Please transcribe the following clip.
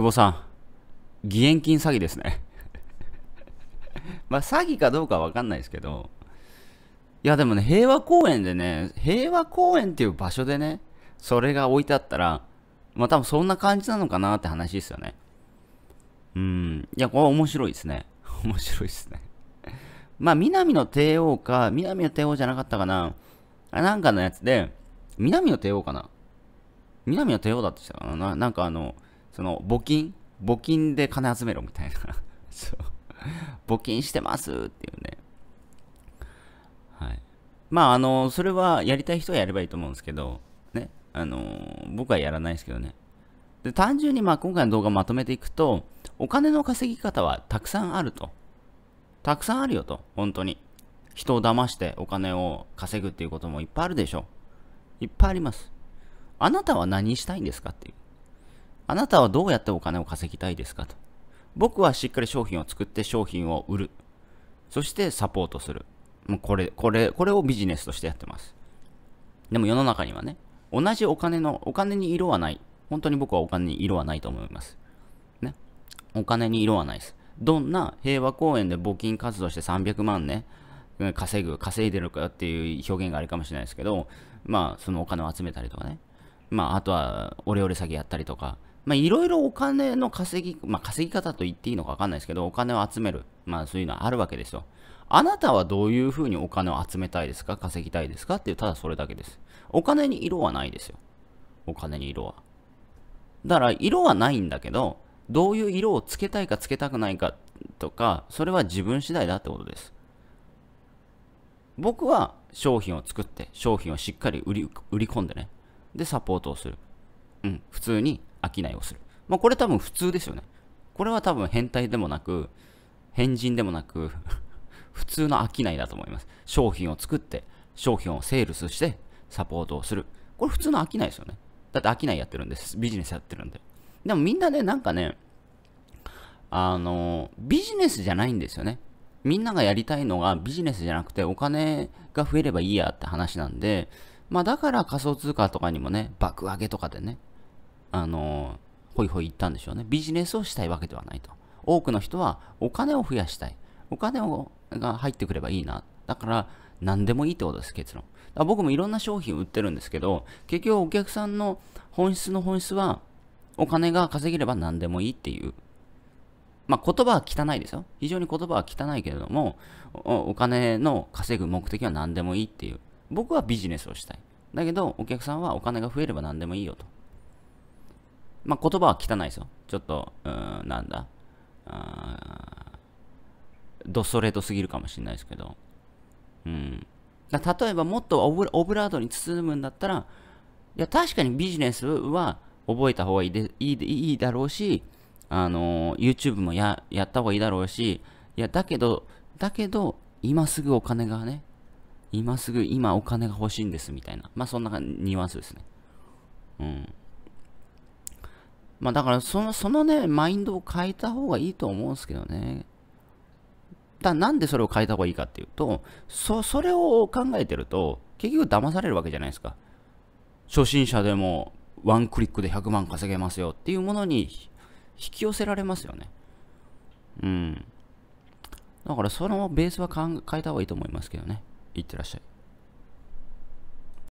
久保さん、義援金詐欺ですね まあ、詐欺かどうかはわかんないですけど、いや、でもね、平和公園でね、平和公園っていう場所でね、それが置いてあったら、まあ、多分そんな感じなのかなって話ですよね。うん。いや、これ面白いですね。面白いですね。まあ、南の帝王か、南の帝王じゃなかったかな。あなんかのやつで、南の帝王かな。南の帝王だってしたかな。なんかあの、その募金募金で金集めろみたいな そう募金してますっていうねはいまああのそれはやりたい人はやればいいと思うんですけどねあの僕はやらないですけどねで単純にまあ今回の動画をまとめていくとお金の稼ぎ方はたくさんあるとたくさんあるよと本当に人を騙してお金を稼ぐっていうこともいっぱいあるでしょいっぱいありますあなたは何したいんですかっていうあなたはどうやってお金を稼ぎたいですかと。僕はしっかり商品を作って商品を売る。そしてサポートする。もうこれ、これ、これをビジネスとしてやってます。でも世の中にはね、同じお金の、お金に色はない。本当に僕はお金に色はないと思います。ね。お金に色はないです。どんな平和公園で募金活動して300万ね、稼ぐ、稼いでるかっていう表現があるかもしれないですけど、まあ、そのお金を集めたりとかね。まあ、あとは、オレオレ詐欺やったりとか、まあ、いろいろお金の稼ぎ、まあ、稼ぎ方と言っていいのかわかんないですけど、お金を集める、まあ、そういうのはあるわけですよ。あなたはどういうふうにお金を集めたいですか稼ぎたいですかっていう、ただそれだけです。お金に色はないですよ。お金に色は。だから、色はないんだけど、どういう色をつけたいかつけたくないかとか、それは自分次第だってことです。僕は商品を作って、商品をしっかり売り売り込んでね。で、サポートをする。うん、普通に商いをする。まあ、これ多分普通ですよね。これは多分変態でもなく、変人でもなく 普通の商いだと思います。商品を作って、商品をセールスして、サポートをする。これ普通の商いですよね。だって商いやってるんです。ビジネスやってるんで。でもみんなね、なんかね、あの、ビジネスじゃないんですよね。みんながやりたいのがビジネスじゃなくてお金が増えればいいやって話なんで、まあだから仮想通貨とかにもね、爆上げとかでね、あの、ホイホイ行ったんでしょうね。ビジネスをしたいわけではないと。多くの人はお金を増やしたい。お金をが入ってくればいいな。だから、何でもいいってことです、結論。僕もいろんな商品売ってるんですけど、結局お客さんの本質の本質は、お金が稼げれば何でもいいっていう。まあ、言葉は汚いですよ。非常に言葉は汚いけれどもお、お金の稼ぐ目的は何でもいいっていう。僕はビジネスをしたい。だけど、お客さんはお金が増えれば何でもいいよと。まあ、言葉は汚いですよ。ちょっと、うん、なんだ。ドストレートすぎるかもしれないですけど。うん。だ例えば、もっとオブオブラートに包むんだったら、いや、確かにビジネスは覚えた方がいいでいいいいだろうし、あの、YouTube もややった方がいいだろうし、いや、だけど、だけど、今すぐお金がね、今すぐ、今お金が欲しいんですみたいな。まあ、そんなニュアンスですね。うん。まあだからその、そのね、マインドを変えた方がいいと思うんですけどね。だなんでそれを変えた方がいいかっていうと、そ、それを考えてると、結局騙されるわけじゃないですか。初心者でもワンクリックで100万稼げますよっていうものに引き寄せられますよね。うん。だからそのベースは変えた方がいいと思いますけどね。いってらっしゃい。